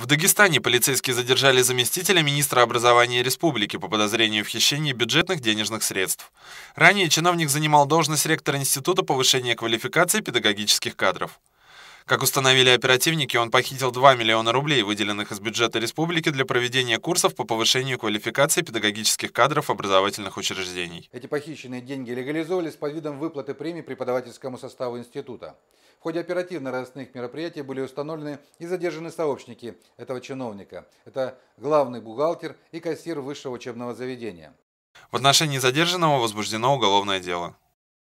В Дагестане полицейские задержали заместителя министра образования республики по подозрению в хищении бюджетных денежных средств. Ранее чиновник занимал должность ректора Института повышения квалификации педагогических кадров. Как установили оперативники, он похитил 2 миллиона рублей, выделенных из бюджета республики для проведения курсов по повышению квалификации педагогических кадров образовательных учреждений. Эти похищенные деньги легализовались под видом выплаты премии преподавательскому составу института. В ходе оперативно-розыскных мероприятий были установлены и задержаны сообщники этого чиновника. Это главный бухгалтер и кассир высшего учебного заведения. В отношении задержанного возбуждено уголовное дело.